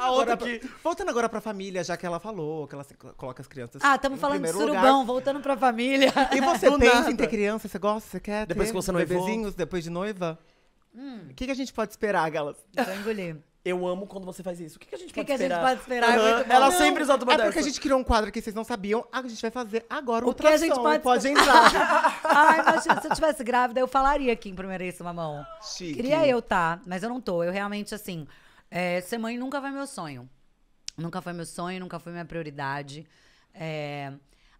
A outra agora, que... Voltando agora pra família, já que ela falou, que ela coloca as crianças. Ah, estamos falando de surubão, lugar. voltando pra família. E você Do pensa nada. em ter criança? Você gosta? Você quer? Depois ter que você noivou. Bebezinhos, depois de noiva? Hum. O hum. que, que a gente pode esperar, Galas? Vou engolir. Eu amo quando você faz isso. O que, que a gente, que pode, que esperar? A gente pode esperar? Uhum. Ela não, sempre solta uma É dessa. porque a gente criou um quadro que vocês não sabiam. a gente vai fazer agora o Que a gente pode... pode entrar. Ai, imagina, se eu tivesse grávida, eu falaria aqui em primeiríssima mamão. Chique. Queria eu tá, mas eu não tô. Eu realmente, assim... É, ser mãe nunca foi meu sonho. Nunca foi meu sonho, nunca foi minha prioridade. É,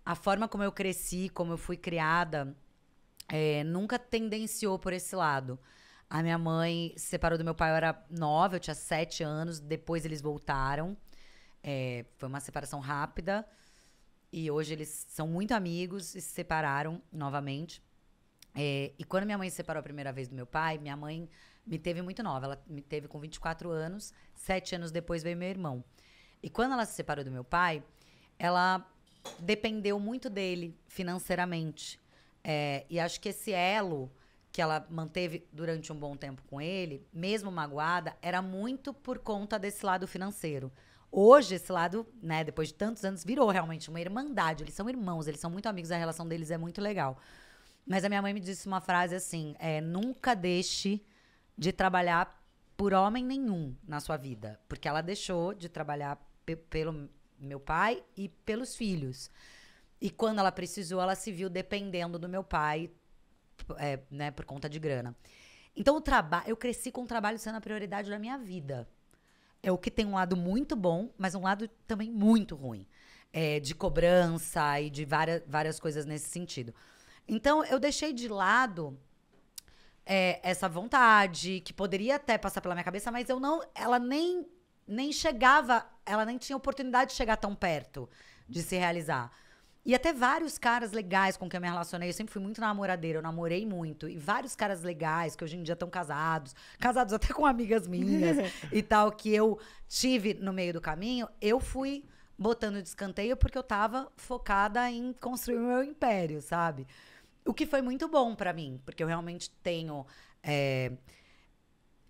a forma como eu cresci, como eu fui criada, é, nunca tendenciou por esse lado. A minha mãe se separou do meu pai, eu era nova, eu tinha sete anos, depois eles voltaram. É, foi uma separação rápida. E hoje eles são muito amigos e se separaram novamente. É, e quando minha mãe se separou a primeira vez do meu pai, minha mãe me teve muito nova. Ela me teve com 24 anos. Sete anos depois veio meu irmão. E quando ela se separou do meu pai, ela dependeu muito dele financeiramente. É, e acho que esse elo que ela manteve durante um bom tempo com ele, mesmo magoada, era muito por conta desse lado financeiro. Hoje, esse lado, né, depois de tantos anos, virou realmente uma irmandade. Eles são irmãos, eles são muito amigos, a relação deles é muito legal. Mas a minha mãe me disse uma frase assim: é, nunca deixe de trabalhar por homem nenhum na sua vida, porque ela deixou de trabalhar pe pelo meu pai e pelos filhos. E quando ela precisou, ela se viu dependendo do meu pai, é, né, por conta de grana. Então o trabalho, eu cresci com o trabalho sendo a prioridade da minha vida. É o que tem um lado muito bom, mas um lado também muito ruim, é, de cobrança e de várias, várias coisas nesse sentido. Então eu deixei de lado é, essa vontade, que poderia até passar pela minha cabeça, mas eu não. Ela nem, nem chegava, ela nem tinha oportunidade de chegar tão perto de se realizar. E até vários caras legais com quem eu me relacionei. Eu sempre fui muito namoradeira, eu namorei muito. E vários caras legais que hoje em dia estão casados, casados até com amigas minhas e tal, que eu tive no meio do caminho, eu fui botando de escanteio porque eu tava focada em construir o meu império, sabe? O que foi muito bom para mim, porque eu realmente tenho. É,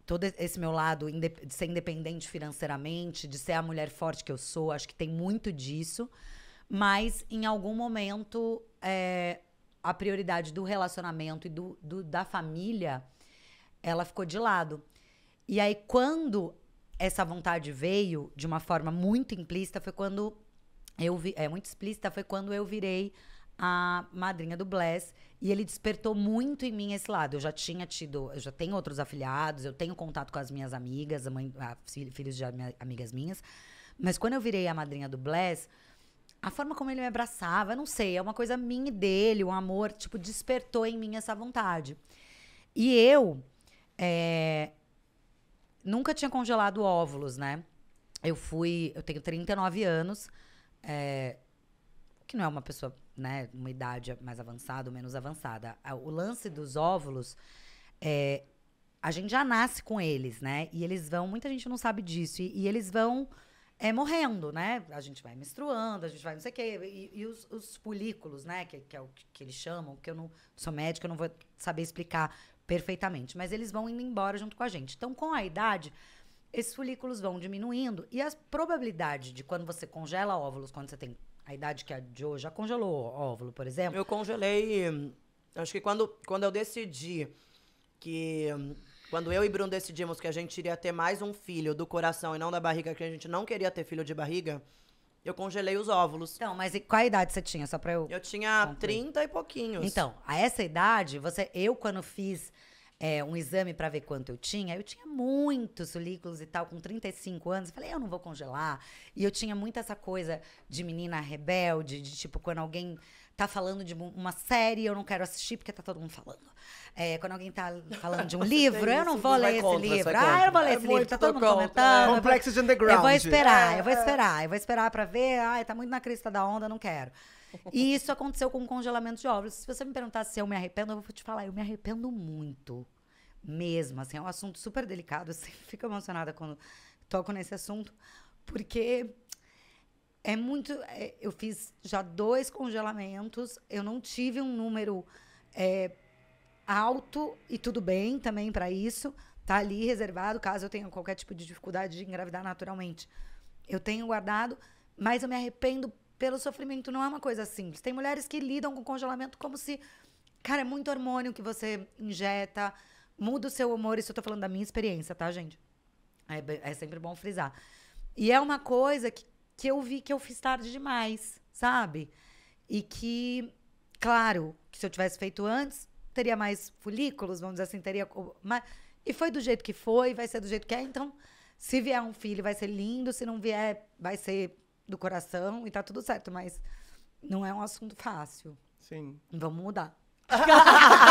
todo esse meu lado de ser independente financeiramente, de ser a mulher forte que eu sou, acho que tem muito disso. Mas em algum momento é, a prioridade do relacionamento e do, do, da família ela ficou de lado. E aí quando essa vontade veio de uma forma muito implícita foi quando eu vi, é muito explícita foi quando eu virei a madrinha do Bless. E ele despertou muito em mim esse lado. Eu já tinha tido, eu já tenho outros afiliados, eu tenho contato com as minhas amigas, a mãe, a, filhos de amigas minhas. Mas quando eu virei a madrinha do Bless, a forma como ele me abraçava, não sei, é uma coisa minha e dele, um amor, tipo, despertou em mim essa vontade. E eu é, nunca tinha congelado óvulos, né? Eu fui, eu tenho 39 anos, é, que não é uma pessoa né, uma idade mais avançada ou menos avançada. Ah, o lance dos óvulos é, a gente já nasce com eles, né? E eles vão, muita gente não sabe disso, e, e eles vão é, morrendo, né? A gente vai menstruando, a gente vai não sei o quê. E, e os, os, folículos, né? Que, que, é o que eles chamam, que eu não sou médica, eu não vou saber explicar perfeitamente. Mas eles vão indo embora junto com a gente. Então, com a idade, esses folículos vão diminuindo e a probabilidade de quando você congela óvulos, quando você tem a idade que a Jo já congelou óvulo, por exemplo? Eu congelei. Acho que quando, quando eu decidi que. Quando eu e Bruno decidimos que a gente iria ter mais um filho do coração e não da barriga, que a gente não queria ter filho de barriga, eu congelei os óvulos. Então, mas qual idade você tinha? Só pra eu. Eu tinha concluir. 30 e pouquinhos. Então, a essa idade, você, eu quando fiz é, um exame para ver quanto eu tinha. Eu tinha muitos folículos e tal, com 35 anos. Eu falei, eu não vou congelar. E eu tinha muito essa coisa de menina rebelde, de tipo, quando alguém tá falando de uma série, eu não quero assistir porque tá todo mundo falando. É, quando alguém tá falando de um livro, eu não vou ler esse contra, livro. É ah, eu não vou ler é esse livro, tá todo mundo contra. comentando. Complexo de underground. Eu vou é. esperar, eu vou esperar, eu vou esperar para ver. Ai, tá muito na crista da onda, não quero. E isso aconteceu com o congelamento de óvulos. Se você me perguntar se eu me arrependo, eu vou te falar, eu me arrependo muito mesmo. Assim, é um assunto super delicado. Eu sempre fico emocionada quando toco nesse assunto, porque é muito. É, eu fiz já dois congelamentos, eu não tive um número é, alto, e tudo bem também para isso. Tá ali reservado, caso eu tenha qualquer tipo de dificuldade de engravidar naturalmente. Eu tenho guardado, mas eu me arrependo pelo sofrimento. Não é uma coisa simples. Tem mulheres que lidam com congelamento como se. Cara, é muito hormônio que você injeta muda o seu humor. Isso eu tô falando da minha experiência, tá, gente? É, é sempre bom frisar. E é uma coisa que, que eu vi que eu fiz tarde demais, sabe? E que, claro, que se eu tivesse feito antes, teria mais folículos, vamos dizer assim, teria mais. E foi do jeito que foi, vai ser do jeito que é. Então, se vier um filho, vai ser lindo. Se não vier, vai ser do coração e tá tudo certo. Mas não é um assunto fácil. Sim. Vamos mudar.